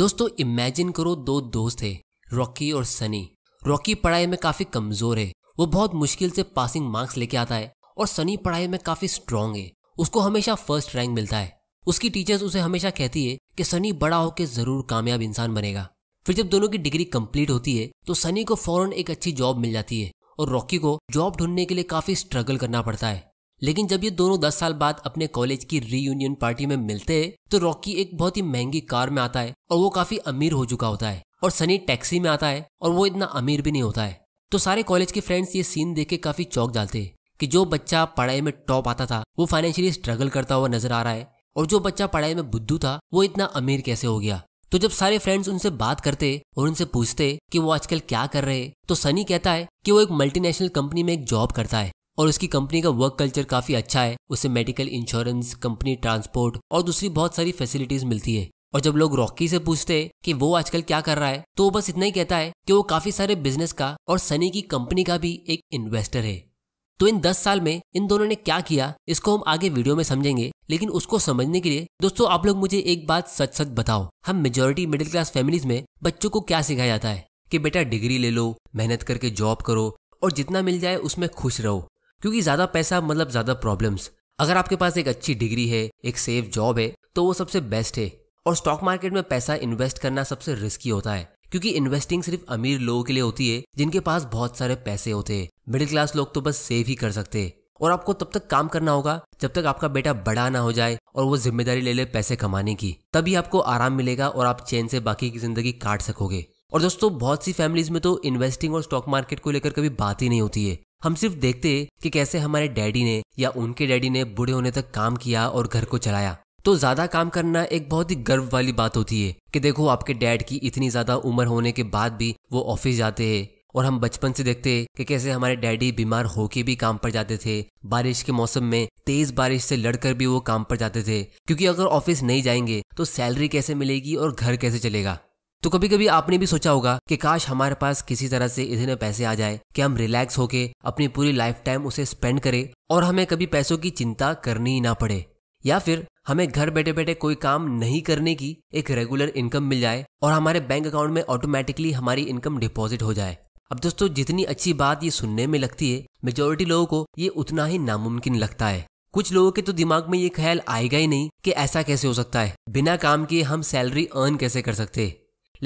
दोस्तों इमेजिन करो दो दोस्त है रॉकी और सनी रॉकी पढ़ाई में काफी कमजोर है वो बहुत मुश्किल से पासिंग मार्क्स लेके आता है और सनी पढ़ाई में काफी स्ट्रांग है उसको हमेशा फर्स्ट रैंक मिलता है उसकी टीचर्स उसे हमेशा कहती है कि सनी बड़ा होकर जरूर कामयाब इंसान बनेगा फिर जब दोनों की डिग्री कंप्लीट होती है तो सनी को फौरन एक अच्छी जॉब मिल जाती है और रॉकी को जॉब ढूंढने के लिए काफी स्ट्रगल करना पड़ता है लेकिन जब ये दोनों दस साल बाद अपने कॉलेज की रीयूनियन पार्टी में मिलते हैं तो रॉकी एक बहुत ही महंगी कार में आता है और वो काफी अमीर हो चुका होता है और सनी टैक्सी में आता है और वो इतना अमीर भी नहीं होता है तो सारे कॉलेज के फ्रेंड्स ये सीन देख के काफी चौक डालते हैं कि जो बच्चा पढ़ाई में टॉप आता था वो फाइनेंशियली स्ट्रगल करता हुआ नजर आ रहा है और जो बच्चा पढ़ाई में बुद्धू था वो इतना अमीर कैसे हो गया तो जब सारे फ्रेंड्स उनसे बात करते और उनसे पूछते कि वो आजकल क्या कर रहे तो सनी कहता है कि वो एक मल्टीनेशनल कंपनी में एक जॉब करता है और उसकी कंपनी का वर्क कल्चर काफी अच्छा है उसे मेडिकल इंश्योरेंस कंपनी ट्रांसपोर्ट और दूसरी बहुत सारी फैसिलिटीज मिलती है और जब लोग रॉकी से पूछते हैं कि वो आजकल क्या कर रहा है तो वो बस इतना ही कहता है कि वो काफी सारे बिजनेस का और सनी की कंपनी का भी एक इन्वेस्टर है तो इन दस साल में इन दोनों ने क्या किया इसको हम आगे वीडियो में समझेंगे लेकिन उसको समझने के लिए दोस्तों आप लोग मुझे एक बात सच सच बताओ हम मेजोरिटी मिडिल क्लास फैमिलीज में बच्चों को क्या सिखाया जाता है कि बेटा डिग्री ले लो मेहनत करके जॉब करो और जितना मिल जाए उसमें खुश रहो क्योंकि ज़्यादा पैसा मतलब ज़्यादा प्रॉब्लम्स अगर आपके पास एक अच्छी डिग्री है एक सेफ जॉब है तो वो सबसे बेस्ट है और स्टॉक मार्केट में पैसा इन्वेस्ट करना सबसे रिस्की होता है क्योंकि इन्वेस्टिंग सिर्फ अमीर लोगों के लिए होती है जिनके पास बहुत सारे पैसे होते हैं मिडिल क्लास लोग तो बस सेव ही कर सकते हैं और आपको तब तक काम करना होगा जब तक आपका बेटा बड़ा ना हो जाए और वो जिम्मेदारी ले ले पैसे कमाने की तभी आपको आराम मिलेगा और आप चैन से बाकी की जिंदगी काट सकोगे और दोस्तों बहुत सी फैमिलीज में तो इन्वेस्टिंग और स्टॉक मार्केट को लेकर कभी बात ही नहीं होती है हम सिर्फ देखते कि कैसे हमारे डैडी ने या उनके डैडी ने बूढ़े होने तक काम किया और घर को चलाया तो ज्यादा काम करना एक बहुत ही गर्व वाली बात होती है कि देखो आपके डैड की इतनी ज्यादा उम्र होने के बाद भी वो ऑफिस जाते हैं और हम बचपन से देखते कि कैसे हमारे डैडी बीमार होके भी काम पर जाते थे बारिश के मौसम में तेज बारिश से लड़कर भी वो काम पर जाते थे क्योंकि अगर ऑफिस नहीं जाएंगे तो सैलरी कैसे मिलेगी और घर कैसे चलेगा तो कभी कभी आपने भी सोचा होगा कि काश हमारे पास किसी तरह से इतने पैसे आ जाए कि हम रिलैक्स होके अपनी पूरी लाइफ टाइम उसे स्पेंड करें और हमें कभी पैसों की चिंता करनी ही ना पड़े या फिर हमें घर बैठे बैठे कोई काम नहीं करने की एक रेगुलर इनकम मिल जाए और हमारे बैंक अकाउंट में ऑटोमेटिकली हमारी इनकम डिपॉजिट हो जाए अब दोस्तों जितनी अच्छी बात ये सुनने में लगती है मेजोरिटी लोगों को ये उतना ही नामुमकिन लगता है कुछ लोगों के तो दिमाग में ये ख्याल आएगा ही नहीं कि ऐसा कैसे हो सकता है बिना काम के हम सैलरी अर्न कैसे कर सकते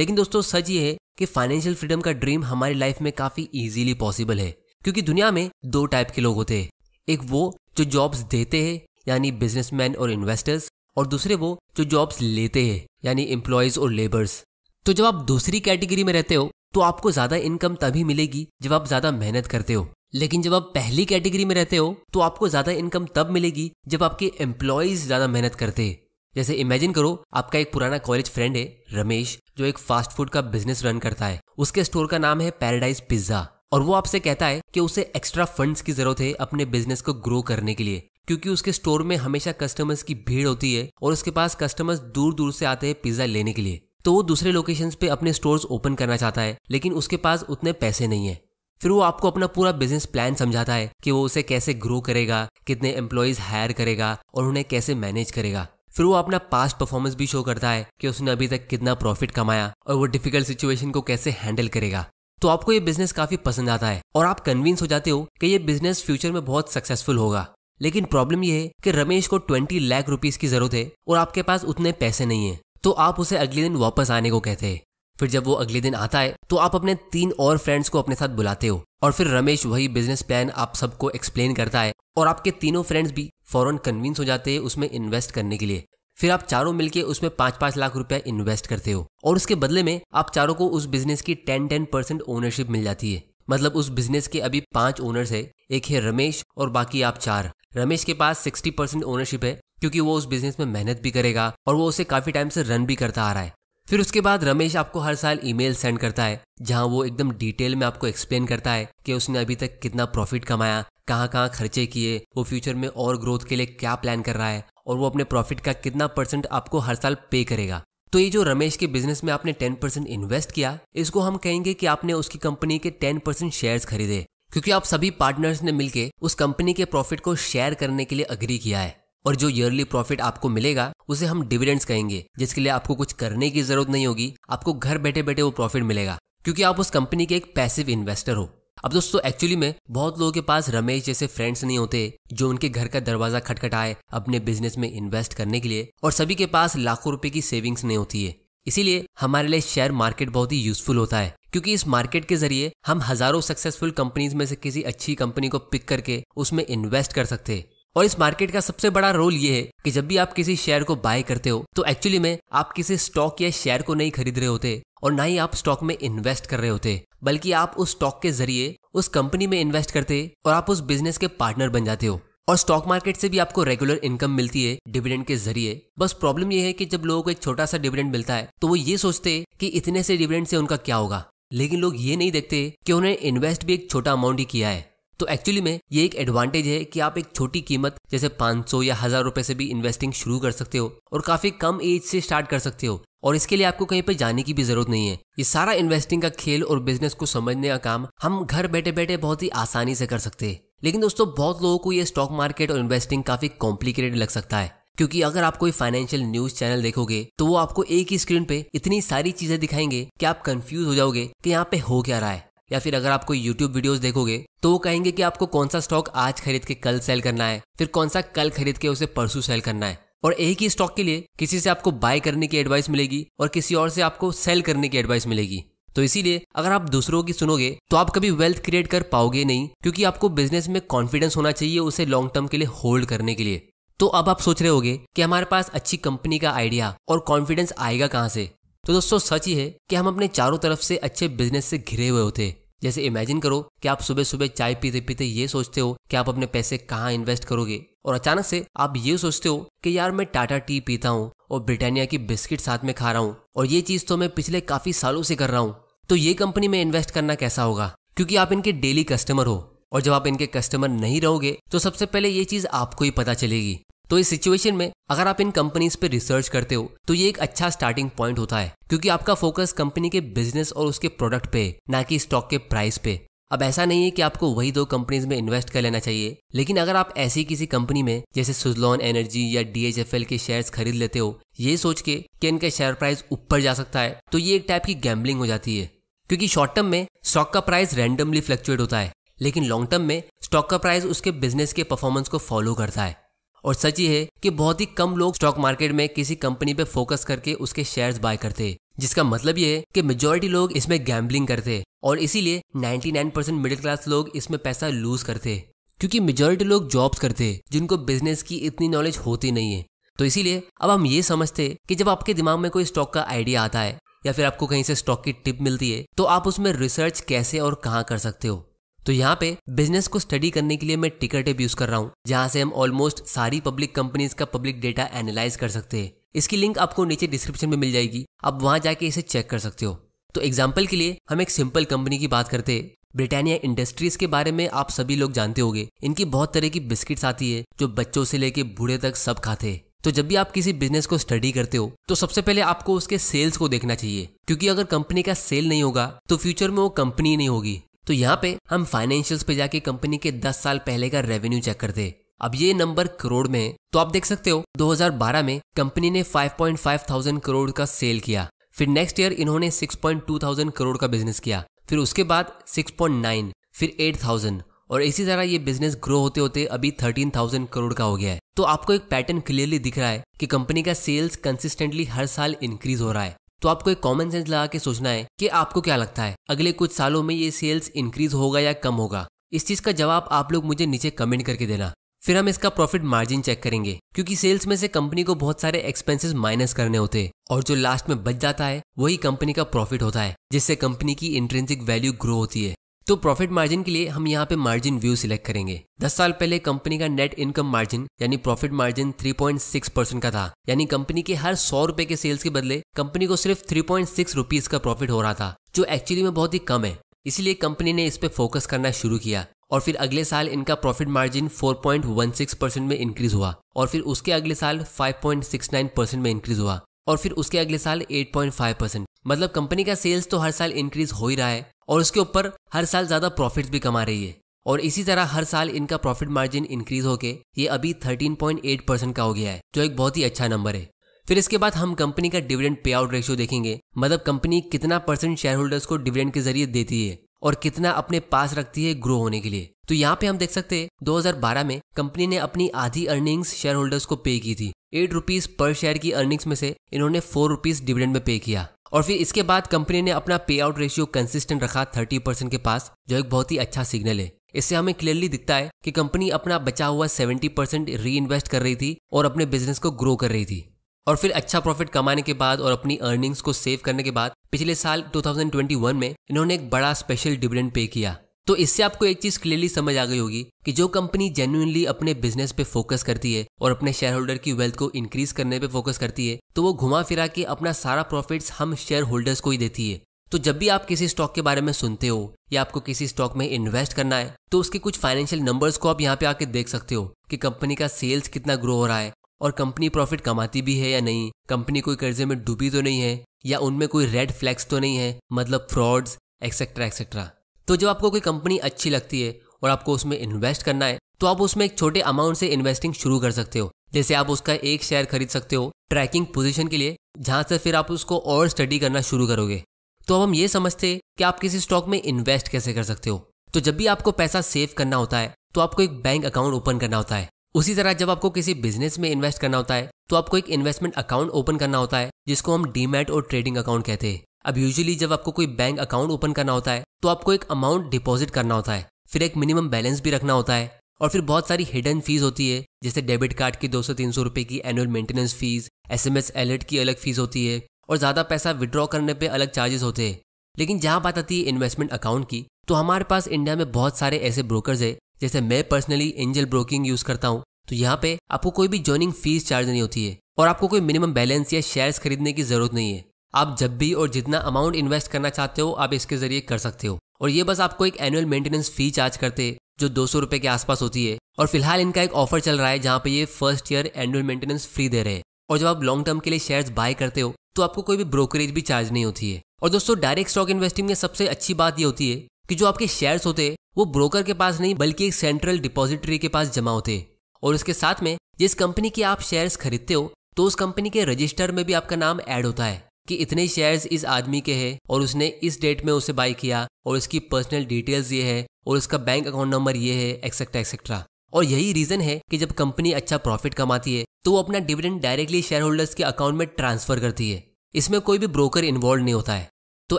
लेकिन दोस्तों सच ये है कि फाइनेंशियल फ्रीडम का ड्रीम हमारी लाइफ में काफी इजीली पॉसिबल है क्योंकि दुनिया में दो टाइप के लोग होते हैं एक वो जो जॉब्स देते हैं यानी बिजनेसमैन और इन्वेस्टर्स और दूसरे वो जो जॉब्स लेते हैं यानी एम्प्लॉयज और लेबर्स तो जब आप दूसरी कैटेगरी में रहते हो तो आपको ज्यादा इनकम तभी मिलेगी जब आप ज्यादा मेहनत करते हो लेकिन जब आप पहली कैटेगरी में रहते हो तो आपको ज्यादा इनकम तब मिलेगी जब आपके एम्प्लॉयज ज्यादा मेहनत करते हैं जैसे इमेजिन करो आपका एक पुराना कॉलेज फ्रेंड है रमेश जो एक फास्ट फूड का बिजनेस रन करता है उसके स्टोर का नाम है पैराडाइज पिज्जा और वो आपसे कहता है कि उसे एक्स्ट्रा फंड्स की जरूरत है अपने बिजनेस को ग्रो करने के लिए क्योंकि उसके स्टोर में हमेशा कस्टमर्स की भीड़ होती है और उसके पास कस्टमर्स दूर दूर से आते हैं पिज्जा लेने के लिए तो वो दूसरे लोकेशंस पे अपने स्टोर्स ओपन करना चाहता है लेकिन उसके पास उतने पैसे नहीं है फिर वो आपको अपना पूरा बिजनेस प्लान समझाता है कि वो उसे कैसे ग्रो करेगा कितने एम्प्लॉयज हायर करेगा और उन्हें कैसे मैनेज करेगा फिर वो अपना पास्ट परफॉर्मेंस भी शो करता है कि उसने अभी तक कितना प्रॉफिट कमाया और वो डिफिकल्ट सिचुएशन को कैसे हैंडल करेगा तो आपको ये बिजनेस काफी पसंद आता है और आप कन्विंस हो जाते हो कि ये बिजनेस फ्यूचर में बहुत सक्सेसफुल होगा लेकिन प्रॉब्लम ये है कि रमेश को ट्वेंटी लाख रुपीज की जरूरत है और आपके पास उतने पैसे नहीं है तो आप उसे अगले दिन वापस आने को कहते हैं फिर जब वो अगले दिन आता है तो आप अपने तीन और फ्रेंड्स को अपने साथ बुलाते हो और फिर रमेश वही बिजनेस प्लान आप सबको एक्सप्लेन करता है और आपके तीनों फ्रेंड्स भी फौरन कन्विंस हो जाते हैं उसमें इन्वेस्ट करने के लिए फिर आप चारों मिलकर उसमें पांच पांच लाख रुपया इन्वेस्ट करते हो और उसके बदले में आप चारों को उस बिजनेस की टेन टेन परसेंट ओनरशिप मिल जाती है मतलब उस बिजनेस के अभी पांच ओनर्स है एक है रमेश और बाकी आप चार रमेश के पास सिक्सटी परसेंट ओनरशिप है क्योंकि वो उस बिजनेस में मेहनत भी करेगा और वो उसे काफी टाइम से रन भी करता आ रहा है फिर उसके बाद रमेश आपको हर साल ईमेल सेंड करता है जहां वो एकदम डिटेल में आपको एक्सप्लेन करता है कि उसने अभी तक कितना प्रॉफिट कमाया कहाँ कहाँ खर्चे किए वो फ्यूचर में और ग्रोथ के लिए क्या प्लान कर रहा है और वो अपने प्रॉफिट का कितना परसेंट आपको हर साल पे करेगा तो ये जो रमेश के बिजनेस में आपने टेन परसेंट इन्वेस्ट किया इसको हम कहेंगे कि आपने उसकी कंपनी के टेन परसेंट शेयर खरीदे क्योंकि आप सभी पार्टनर्स ने मिलकर उस कंपनी के प्रॉफिट को शेयर करने के लिए अग्री किया है और जो ईयरली प्रॉफिट आपको मिलेगा उसे हम डिविडेंड्स कहेंगे जिसके लिए आपको कुछ करने की जरूरत नहीं होगी आपको घर बैठे बैठे वो प्रॉफिट मिलेगा क्योंकि आप उस कंपनी के एक पैसिव इन्वेस्टर हो अब दोस्तों एक्चुअली में बहुत लोगों के पास रमेश जैसे फ्रेंड्स नहीं होते जो उनके घर का दरवाजा खटखटाए अपने बिजनेस में इन्वेस्ट करने के लिए और सभी के पास लाखों रुपए की सेविंग्स नहीं होती है इसीलिए हमारे लिए शेयर मार्केट बहुत ही यूजफुल होता है क्योंकि इस मार्केट के जरिए हम हजारों सक्सेसफुल कंपनीज में से किसी अच्छी कंपनी को पिक करके उसमें इन्वेस्ट कर सकते हैं और इस मार्केट का सबसे बड़ा रोल ये है कि जब भी आप किसी शेयर को बाय करते हो तो एक्चुअली में आप किसी स्टॉक या शेयर को नहीं खरीद रहे होते और ना ही आप स्टॉक में इन्वेस्ट कर रहे होते बल्कि आप उस स्टॉक के जरिए उस कंपनी में इन्वेस्ट करते और आप उस बिजनेस के पार्टनर बन जाते हो और स्टॉक मार्केट से भी आपको रेगुलर इनकम मिलती है डिविडेंड के जरिए बस प्रॉब्लम यह है कि जब लोगों को एक छोटा सा डिविडेंड मिलता है तो वो ये सोचते कि इतने से डिविडेंड से उनका क्या होगा लेकिन लोग ये नहीं देखते कि उन्हें इन्वेस्ट भी एक छोटा अमाउंट ही किया है तो एक्चुअली में ये एक एडवांटेज है कि आप एक छोटी कीमत जैसे 500 या हजार रुपए से भी इन्वेस्टिंग शुरू कर सकते हो और काफी कम एज से स्टार्ट कर सकते हो और इसके लिए आपको कहीं पर जाने की भी जरूरत नहीं है ये सारा इन्वेस्टिंग का खेल और बिजनेस को समझने का काम हम घर बैठे बैठे बहुत ही आसानी से कर सकते हैं लेकिन दोस्तों बहुत लोगों को ये स्टॉक मार्केट और इन्वेस्टिंग काफी कॉम्प्लिकेटेड लग सकता है क्योंकि अगर आप कोई फाइनेंशियल न्यूज चैनल देखोगे तो वो आपको एक ही स्क्रीन पे इतनी सारी चीजें दिखाएंगे कि आप कंफ्यूज हो जाओगे कि यहाँ पे हो क्या रहा है या फिर अगर आप कोई यूट्यूब वीडियोस देखोगे तो वो कहेंगे कि आपको कौन सा स्टॉक आज खरीद के कल सेल करना है फिर कौन सा कल खरीद के उसे परसों सेल करना है और एक ही स्टॉक के लिए किसी से आपको बाय करने की एडवाइस मिलेगी और किसी और से आपको सेल करने की एडवाइस मिलेगी तो इसीलिए अगर आप दूसरों की सुनोगे तो आप कभी वेल्थ क्रिएट कर पाओगे नहीं क्योंकि आपको बिजनेस में कॉन्फिडेंस होना चाहिए उसे लॉन्ग टर्म के लिए होल्ड करने के लिए तो अब आप सोच रहे होगे कि हमारे पास अच्छी कंपनी का आइडिया और कॉन्फिडेंस आएगा कहाँ से तो दोस्तों सच ही है कि हम अपने चारों तरफ से अच्छे बिजनेस से घिरे हुए होते जैसे इमेजिन करो कि आप सुबह सुबह चाय पीते पीते ये सोचते हो कि आप अपने पैसे कहाँ इन्वेस्ट करोगे और अचानक से आप ये सोचते हो कि यार मैं टाटा टी पीता हूँ और ब्रिटानिया की बिस्किट साथ में खा रहा हूँ और ये चीज तो मैं पिछले काफी सालों से कर रहा हूँ तो ये कंपनी में इन्वेस्ट करना कैसा होगा क्योंकि आप इनके डेली कस्टमर हो और जब आप इनके कस्टमर नहीं रहोगे तो सबसे पहले ये चीज आपको ही पता चलेगी तो इस सिचुएशन में अगर आप इन कंपनीज पे रिसर्च करते हो तो ये एक अच्छा स्टार्टिंग पॉइंट होता है क्योंकि आपका फोकस कंपनी के बिजनेस और उसके प्रोडक्ट पे ना कि स्टॉक के प्राइस पे अब ऐसा नहीं है कि आपको वही दो कंपनीज में इन्वेस्ट कर लेना चाहिए लेकिन अगर आप ऐसी किसी कंपनी में जैसे सुजलॉन एनर्जी या डीएचएफएल के शेयर्स खरीद लेते हो ये सोच के कि इनका शेयर प्राइस ऊपर जा सकता है तो ये एक टाइप की गैम्बलिंग हो जाती है क्योंकि शॉर्ट टर्म में स्टॉक का प्राइस रैंडमली फ्लक्चुएट होता है लेकिन लॉन्ग टर्म में स्टॉक का प्राइस उसके बिजनेस के परफॉर्मेंस को फॉलो करता है और सच ये है कि बहुत ही कम लोग स्टॉक मार्केट में किसी कंपनी पे फोकस करके उसके शेयर्स बाय करते जिसका मतलब ये है कि मेजोरिटी लोग इसमें गैम्बलिंग करते और इसीलिए 99% मिडिल क्लास लोग इसमें पैसा लूज करते क्योंकि मेजोरिटी लोग जॉब्स करते जिनको बिजनेस की इतनी नॉलेज होती नहीं है तो इसीलिए अब हम ये समझते कि जब आपके दिमाग में कोई स्टॉक का आइडिया आता है या फिर आपको कहीं से स्टॉक की टिप मिलती है तो आप उसमें रिसर्च कैसे और कहाँ कर सकते हो तो यहाँ पे बिजनेस को स्टडी करने के लिए मैं टिकर टेप यूज कर रहा हूँ जहाँ से हम ऑलमोस्ट सारी पब्लिक कंपनीज का पब्लिक डेटा एनालाइज कर सकते हैं इसकी लिंक आपको नीचे डिस्क्रिप्शन में मिल जाएगी आप वहां जाके इसे चेक कर सकते हो तो एग्जाम्पल के लिए हम एक सिंपल कंपनी की बात करते हैं ब्रिटानिया इंडस्ट्रीज के बारे में आप सभी लोग जानते होंगे इनकी बहुत तरह की बिस्किट्स आती है जो बच्चों से लेके बूढ़े तक सब खाते हैं तो जब भी आप किसी बिजनेस को स्टडी करते हो तो सबसे पहले आपको उसके सेल्स को देखना चाहिए क्योंकि अगर कंपनी का सेल नहीं होगा तो फ्यूचर में वो कंपनी नहीं होगी तो यहाँ पे हम फाइनेंशियल्स पे जाके कंपनी के 10 साल पहले का रेवेन्यू चेक करते अब ये नंबर करोड़ में है तो आप देख सकते हो 2012 में कंपनी ने 5.5 थाउजेंड करोड़ का सेल किया फिर नेक्स्ट ईयर इन्होंने 6.2 थाउजेंड करोड़ का बिजनेस किया फिर उसके बाद 6.9 फिर 8,000 और इसी तरह ये बिजनेस ग्रो होते होते अभी 13,000 करोड़ का हो गया है तो आपको एक पैटर्न क्लियरली दिख रहा है कि कंपनी का सेल्स कंसिस्टेंटली हर साल इंक्रीज हो रहा है तो आपको एक कॉमन सेंस लगा के सोचना है कि आपको क्या लगता है अगले कुछ सालों में ये सेल्स इंक्रीज होगा या कम होगा इस चीज का जवाब आप लोग मुझे नीचे कमेंट करके देना फिर हम इसका प्रॉफिट मार्जिन चेक करेंगे क्योंकि सेल्स में से कंपनी को बहुत सारे एक्सपेंसेस माइनस करने होते हैं और जो लास्ट में बच जाता है वही कंपनी का प्रॉफिट होता है जिससे कंपनी की इंट्रेंसिक वैल्यू ग्रो होती है तो प्रॉफिट मार्जिन के लिए हम यहाँ पे मार्जिन व्यू सिलेक्ट करेंगे 10 साल पहले कंपनी का नेट इनकम मार्जिन यानी प्रॉफिट मार्जिन 3.6 परसेंट का था यानी कंपनी के हर सौ रुपए के सेल्स के बदले कंपनी को सिर्फ 3.6 पॉइंट का प्रॉफिट हो रहा था जो एक्चुअली में बहुत ही कम है इसीलिए कंपनी ने इस पे फोकस करना शुरू किया और फिर अगले साल इनका प्रॉफिट मार्जिन 4.16 परसेंट में इंक्रीज हुआ और फिर उसके अगले साल 5.69 परसेंट में इंक्रीज हुआ और फिर उसके अगले साल 8.5 परसेंट मतलब कंपनी का सेल्स तो हर साल इंक्रीज हो ही रहा है और उसके ऊपर हर साल ज़्यादा प्रॉफिट भी कमा रही है और इसी तरह हर साल इनका प्रॉफिट मार्जिन इंक्रीज होके ये अभी 13.8 परसेंट का हो गया है जो एक बहुत ही अच्छा नंबर है फिर इसके बाद हम कंपनी का डिविडेंड पे आउट रेशियो देखेंगे मतलब कंपनी कितना परसेंट शेयर होल्डर्स को डिविडेंड के जरिए देती है और कितना अपने पास रखती है ग्रो होने के लिए तो यहाँ पे हम देख सकते हैं 2012 में कंपनी ने अपनी आधी अर्निंग्स शेयर होल्डर्स को पे की थी एट रुपीज पर शेयर की अर्निंग्स में से इन्होंने फोर रुपीज डिविडेंड में पे किया और फिर इसके बाद कंपनी ने अपना पे आउट रेशियो कंसिस्टेंट रखा 30 परसेंट के पास जो एक बहुत ही अच्छा सिग्नल है इससे हमें क्लियरली दिखता है कि कंपनी अपना बचा हुआ 70 परसेंट री इन्वेस्ट कर रही थी और अपने बिजनेस को ग्रो कर रही थी और फिर अच्छा प्रॉफिट कमाने के बाद और अपनी अर्निंग्स को सेव करने के बाद पिछले साल 2021 में इन्होंने एक बड़ा स्पेशल डिविडेंड पे किया तो इससे आपको एक चीज क्लियरली समझ आ गई होगी कि जो कंपनी जेन्यूनली अपने बिजनेस पे फोकस करती है और अपने शेयर होल्डर की वेल्थ को इंक्रीज करने पे फोकस करती है तो वो घुमा फिरा के अपना सारा प्रॉफिट हम शेयर होल्डर्स को ही देती है तो जब भी आप किसी स्टॉक के बारे में सुनते हो या आपको किसी स्टॉक में इन्वेस्ट करना है तो उसके कुछ फाइनेंशियल नंबर्स को आप यहाँ पे आके देख सकते हो कि कंपनी का सेल्स कितना ग्रो हो रहा है और कंपनी प्रॉफिट कमाती भी है या नहीं कंपनी कोई कर्जे में डूबी तो नहीं है या उनमें कोई रेड फ्लैग्स तो नहीं है मतलब फ्रॉड्स एक्सेट्रा एक्सेट्रा तो जब आपको कोई कंपनी अच्छी लगती है और आपको उसमें इन्वेस्ट करना है तो आप उसमें एक छोटे अमाउंट से इन्वेस्टिंग शुरू कर सकते हो जैसे आप उसका एक शेयर खरीद सकते हो ट्रैकिंग पोजीशन के लिए जहां से फिर आप उसको और स्टडी करना शुरू करोगे तो अब हम ये समझते हैं कि आप किसी स्टॉक में इन्वेस्ट कैसे कर सकते हो तो जब भी आपको पैसा सेव करना होता है तो आपको एक बैंक अकाउंट ओपन करना होता है उसी तरह जब आपको किसी बिजनेस में इन्वेस्ट करना होता है तो आपको एक इन्वेस्टमेंट अकाउंट ओपन करना होता है जिसको हम डीमेट और ट्रेडिंग अकाउंट कहते हैं अब यूजुअली जब आपको कोई बैंक अकाउंट ओपन करना होता है तो आपको एक अमाउंट डिपॉजिट करना होता है फिर एक मिनिमम बैलेंस भी रखना होता है और फिर बहुत सारी हिडन फीस होती है जैसे डेबिट कार्ड की दो सौ तीन सौ रुपए की annual maintenance fees S M S alert की अलग फीस होती है और ज़्यादा पैसा विड्रॉ करने पे अलग चार्जेस होते हैं लेकिन जहाँ बात आती है इन्वेस्टमेंट अकाउंट की तो हमारे पास इंडिया में बहुत सारे ऐसे ब्रोकर्स है जैसे मैं पर्सनली एंजल ब्रोकिंग यूज़ करता हूँ तो यहाँ पे आपको कोई भी ज्वाइनिंग फीस चार्ज नहीं होती है और आपको कोई मिनिमम बैलेंस या शेयर्स खरीदने की जरूरत नहीं है आप जब भी और जितना अमाउंट इन्वेस्ट करना चाहते हो आप इसके जरिए कर सकते हो और ये बस आपको एक एनुअल मेंटेनेंस फी चार्ज करते जो दो सौ के आसपास होती है और फिलहाल इनका एक ऑफर चल रहा है जहाँ पे ये first year annual maintenance free दे रहे हैं और जब आप लॉन्ग टर्म के लिए शेयर्स बाय करते हो तो आपको कोई भी ब्रोकरेज भी चार्ज नहीं होती है और दोस्तों डायरेक्ट स्टॉक इन्वेस्टिंग में सबसे अच्छी बात ये होती है कि जो आपके शेयर्स होते हैं वो ब्रोकर के पास नहीं बल्कि एक सेंट्रल डिपॉजिटरी के पास जमा होते और उसके साथ में जिस कंपनी के आप शेयर्स खरीदते हो तो उस कंपनी के रजिस्टर में भी आपका नाम ऐड होता है कि इतने शेयर्स इस आदमी के हैं और उसने इस डेट में उसे बाई किया और इसकी पर्सनल डिटेल्स ये है और इसका बैंक अकाउंट नंबर ये है एक्सेट्रा एक्सेट्रा और यही रीजन है कि जब कंपनी अच्छा प्रॉफिट कमाती है तो वो अपना डिविडेंड डायरेक्टली शेयर होल्डर्स के अकाउंट में ट्रांसफर करती है इसमें कोई भी ब्रोकर इन्वॉल्व नहीं होता है तो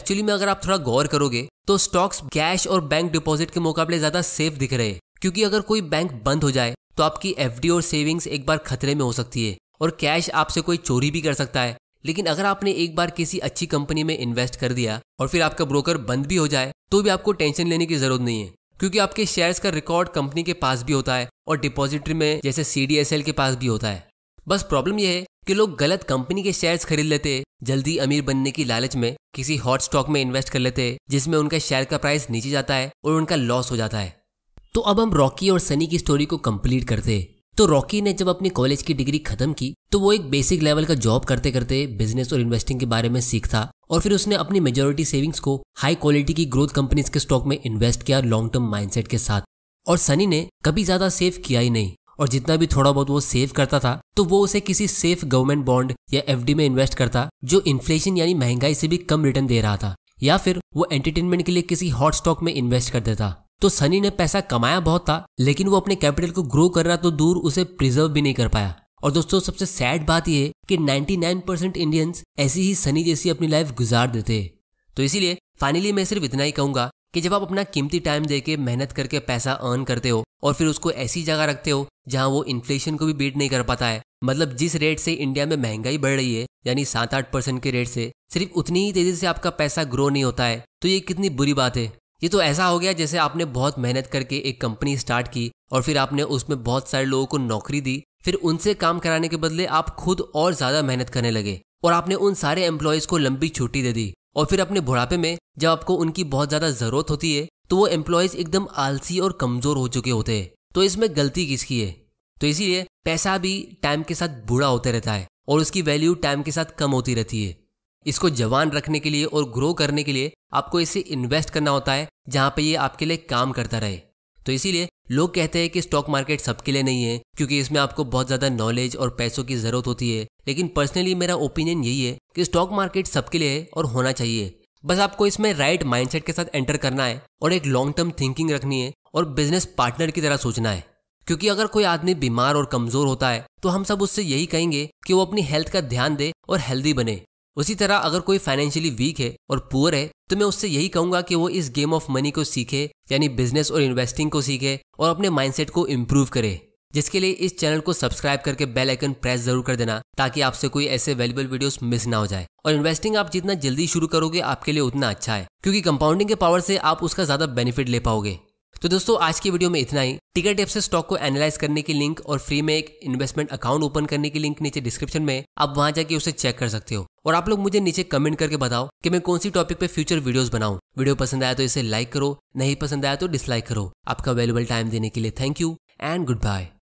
एक्चुअली में अगर आप थोड़ा गौर करोगे तो स्टॉक्स कैश और बैंक डिपॉजिट के मुकाबले ज्यादा सेफ दिख रहे हैं क्योंकि अगर कोई बैंक बंद हो जाए तो आपकी एफ और सेविंग्स एक बार खतरे में हो सकती है और कैश आपसे कोई चोरी भी कर सकता है लेकिन अगर आपने एक बार किसी अच्छी कंपनी में इन्वेस्ट कर दिया और फिर आपका ब्रोकर बंद भी हो जाए तो भी आपको टेंशन लेने की जरूरत नहीं है क्योंकि आपके शेयर्स का रिकॉर्ड कंपनी के पास भी होता है और डिपॉजिटरी में जैसे सी के पास भी होता है बस प्रॉब्लम यह है कि लोग गलत कंपनी के शेयर्स खरीद लेते जल्दी अमीर बनने की लालच में किसी हॉट स्टॉक में इन्वेस्ट कर लेते जिसमें उनका शेयर का प्राइस नीचे जाता है और उनका लॉस हो जाता है तो अब हम रॉकी और सनी की स्टोरी को कंप्लीट करते हैं तो रॉकी ने जब अपनी कॉलेज की डिग्री खत्म की तो वो एक बेसिक लेवल का जॉब करते करते बिजनेस और इन्वेस्टिंग के बारे में सीखता और फिर उसने अपनी मेजोरिटी सेविंग्स को हाई क्वालिटी की ग्रोथ कंपनीज के स्टॉक में इन्वेस्ट किया लॉन्ग टर्म माइंडसेट के साथ और सनी ने कभी ज्यादा सेव किया ही नहीं और जितना भी थोड़ा बहुत वो सेव करता था तो वो उसे किसी सेफ गवर्नमेंट बॉन्ड या एफ में इन्वेस्ट करता जो इन्फ्लेशन यानी महंगाई से भी कम रिटर्न दे रहा था या फिर वो एंटरटेनमेंट के लिए किसी हॉट स्टॉक में इन्वेस्ट कर देता तो सनी ने पैसा कमाया बहुत था लेकिन वो अपने कैपिटल को ग्रो कर रहा तो दूर उसे प्रिजर्व भी नहीं कर पाया और दोस्तों सबसे सैड बात यह कि 99% इंडियंस ऐसी ही सनी जैसी अपनी लाइफ गुजार देते तो इसीलिए फाइनली मैं सिर्फ इतना ही कहूंगा कि जब आप अपना कीमती टाइम देके मेहनत करके पैसा अर्न करते हो और फिर उसको ऐसी जगह रखते हो जहां वो इन्फ्लेशन को भी बीट नहीं कर पाता है मतलब जिस रेट से इंडिया में महंगाई बढ़ रही है यानी सात आठ परसेंट के रेट से सिर्फ उतनी ही तेजी से आपका पैसा ग्रो नहीं होता है तो ये कितनी बुरी बात है ये तो ऐसा हो गया जैसे आपने बहुत मेहनत करके एक कंपनी स्टार्ट की और फिर आपने उसमें बहुत सारे लोगों को नौकरी दी फिर उनसे काम कराने के बदले आप खुद और ज्यादा मेहनत करने लगे और आपने उन सारे एम्प्लॉयज को लंबी छुट्टी दे दी और फिर अपने बुढ़ापे में जब आपको उनकी बहुत ज्यादा जरूरत होती है तो वो एम्प्लॉयज एकदम आलसी और कमजोर हो चुके होते हैं तो इसमें गलती किसकी है तो इसीलिए पैसा भी टाइम के साथ बूढ़ा होते रहता है और उसकी वैल्यू टाइम के साथ कम होती रहती है इसको जवान रखने के लिए और ग्रो करने के लिए आपको इसे इन्वेस्ट करना होता है जहां पे ये आपके लिए काम करता रहे तो इसीलिए लोग कहते हैं कि स्टॉक मार्केट सबके लिए नहीं है क्योंकि इसमें आपको बहुत ज़्यादा नॉलेज और पैसों की ज़रूरत होती है लेकिन पर्सनली मेरा ओपिनियन यही है कि स्टॉक मार्केट सबके लिए है और होना चाहिए बस आपको इसमें राइट माइंडसेट के साथ एंटर करना है और एक लॉन्ग टर्म थिंकिंग रखनी है और बिजनेस पार्टनर की तरह सोचना है क्योंकि अगर कोई आदमी बीमार और कमजोर होता है तो हम सब उससे यही कहेंगे कि वो अपनी हेल्थ का ध्यान दे और हेल्दी बने उसी तरह अगर कोई फाइनेंशियली वीक है और पुअर है तो मैं उससे यही कहूंगा कि वो इस गेम ऑफ मनी को सीखे यानी बिजनेस और इन्वेस्टिंग को सीखे और अपने माइंडसेट को इम्प्रूव करे जिसके लिए इस चैनल को सब्सक्राइब करके बेल आइकन प्रेस जरूर कर देना ताकि आपसे कोई ऐसे वैल्यूबल वीडियोस मिस ना हो जाए और इन्वेस्टिंग आप जितना जल्दी शुरू करोगे आपके लिए उतना अच्छा है क्योंकि कंपाउंडिंग के पावर से आप उसका ज्यादा बेनिफिट ले पाओगे तो दोस्तों आज की वीडियो में इतना ही टिकट एप से स्टॉक को एनालाइज करने की लिंक और फ्री में एक इन्वेस्टमेंट अकाउंट ओपन करने की लिंक नीचे डिस्क्रिप्शन में आप वहां जाके उसे चेक कर सकते हो और आप लोग मुझे नीचे कमेंट करके बताओ कि मैं कौन सी टॉपिक पे फ्यूचर वीडियोस बनाऊं वीडियो पसंद आया तो इसे लाइक करो नहीं पसंद आया तो डिसलाइक करो आपका अवेलेबल टाइम देने के लिए thank you and good bye